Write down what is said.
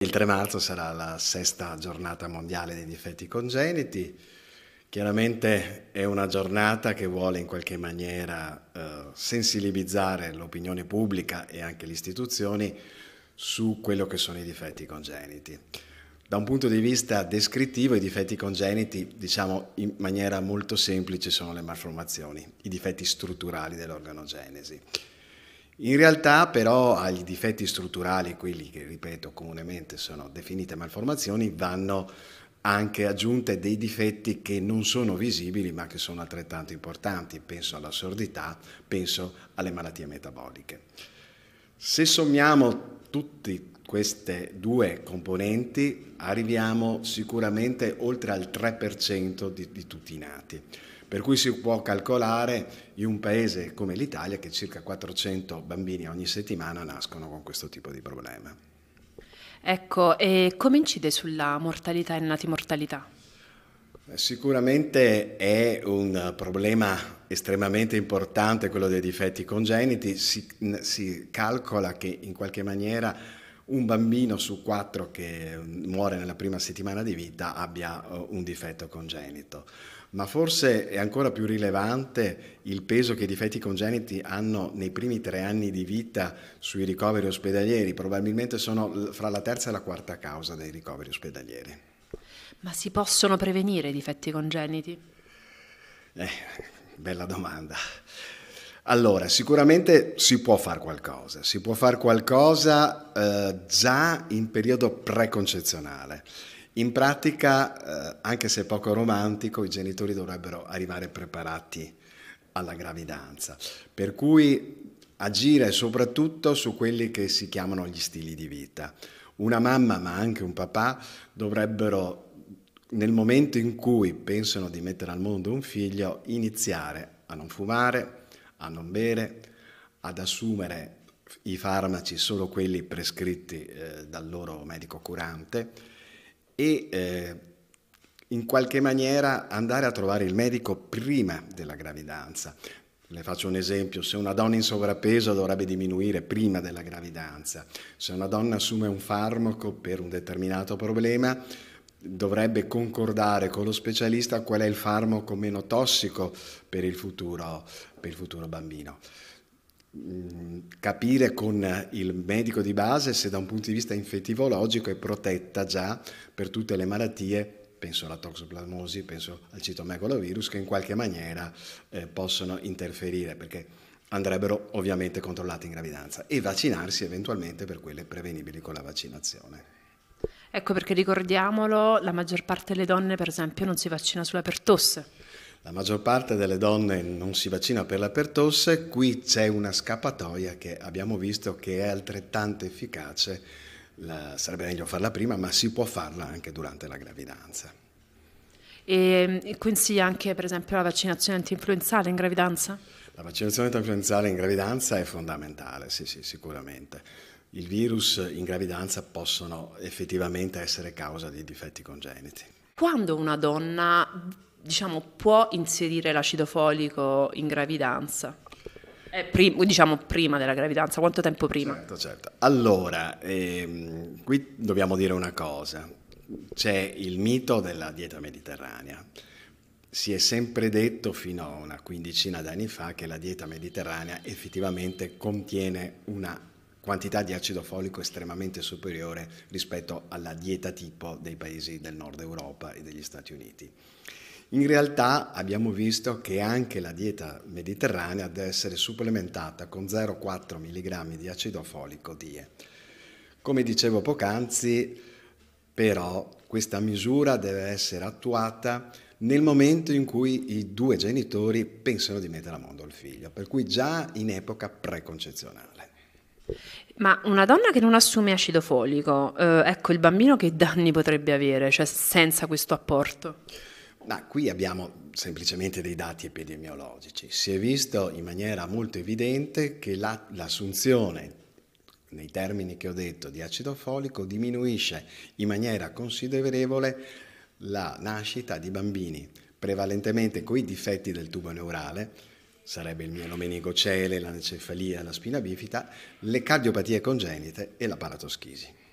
Il 3 marzo sarà la sesta giornata mondiale dei difetti congeniti. Chiaramente è una giornata che vuole in qualche maniera eh, sensibilizzare l'opinione pubblica e anche le istituzioni su quello che sono i difetti congeniti. Da un punto di vista descrittivo, i difetti congeniti, diciamo in maniera molto semplice, sono le malformazioni, i difetti strutturali dell'organogenesi. In realtà però agli difetti strutturali, quelli che ripeto comunemente sono definite malformazioni, vanno anche aggiunte dei difetti che non sono visibili ma che sono altrettanto importanti. Penso alla sordità, penso alle malattie metaboliche. Se sommiamo tutte queste due componenti arriviamo sicuramente oltre al 3% di, di tutti i nati per cui si può calcolare in un paese come l'Italia che circa 400 bambini ogni settimana nascono con questo tipo di problema. Ecco, e come incide sulla mortalità e natimortalità? Eh, sicuramente è un problema estremamente importante quello dei difetti congeniti, si, si calcola che in qualche maniera un bambino su quattro che muore nella prima settimana di vita abbia eh, un difetto congenito. Ma forse è ancora più rilevante il peso che i difetti congeniti hanno nei primi tre anni di vita sui ricoveri ospedalieri, probabilmente sono fra la terza e la quarta causa dei ricoveri ospedalieri. Ma si possono prevenire i difetti congeniti? Eh, bella domanda. Allora, sicuramente si può fare qualcosa, si può fare qualcosa eh, già in periodo preconcezionale. In pratica, eh, anche se poco romantico, i genitori dovrebbero arrivare preparati alla gravidanza, per cui agire soprattutto su quelli che si chiamano gli stili di vita. Una mamma, ma anche un papà, dovrebbero nel momento in cui pensano di mettere al mondo un figlio, iniziare a non fumare, a non bere, ad assumere i farmaci solo quelli prescritti eh, dal loro medico curante e eh, in qualche maniera andare a trovare il medico prima della gravidanza. Le faccio un esempio, se una donna in sovrappeso dovrebbe diminuire prima della gravidanza, se una donna assume un farmaco per un determinato problema, dovrebbe concordare con lo specialista qual è il farmaco meno tossico per il futuro, per il futuro bambino mm, capire con il medico di base se da un punto di vista infettivologico è protetta già per tutte le malattie, penso alla toxoplasmosi, penso al citomegalovirus, che in qualche maniera eh, possono interferire perché andrebbero ovviamente controllate in gravidanza e vaccinarsi eventualmente per quelle prevenibili con la vaccinazione. Ecco perché ricordiamolo, la maggior parte delle donne per esempio non si vaccina sulla pertosse. La maggior parte delle donne non si vaccina per la pertosse, qui c'è una scappatoia che abbiamo visto che è altrettanto efficace, la, sarebbe meglio farla prima, ma si può farla anche durante la gravidanza. Ehm, e, e consiglia anche per esempio la vaccinazione antinfluenzale in gravidanza? La vaccinazione antinfluenzale in gravidanza è fondamentale, sì, sì, sicuramente il virus in gravidanza possono effettivamente essere causa di difetti congeniti. Quando una donna diciamo, può inserire l'acido folico in gravidanza? Eh, prim- diciamo prima della gravidanza, quanto tempo prima? Certo, certo. Allora, ehm, qui dobbiamo dire una cosa. C'è il mito della dieta mediterranea. Si è sempre detto fino a una quindicina d'anni fa che la dieta mediterranea effettivamente contiene una quantità di acido folico estremamente superiore rispetto alla dieta tipo dei paesi del nord Europa e degli Stati Uniti. In realtà abbiamo visto che anche la dieta mediterranea deve essere supplementata con 0,4 mg di acido folico die. Come dicevo poc'anzi, però questa misura deve essere attuata nel momento in cui i due genitori pensano di mettere a mondo il figlio, per cui già in epoca preconcezionale. Ma una donna che non assume acido folico, eh, ecco il bambino che danni potrebbe avere, cioè senza questo apporto? Ma qui abbiamo semplicemente dei dati epidemiologici. Si è visto in maniera molto evidente che la, l'assunzione nei termini che ho detto di acido folico diminuisce in maniera considerevole la nascita di bambini prevalentemente con i difetti del tubo neurale, sarebbe il mielomenico cele, l'anencefalia, la spina bifida, le cardiopatie congenite e la paratoschisi.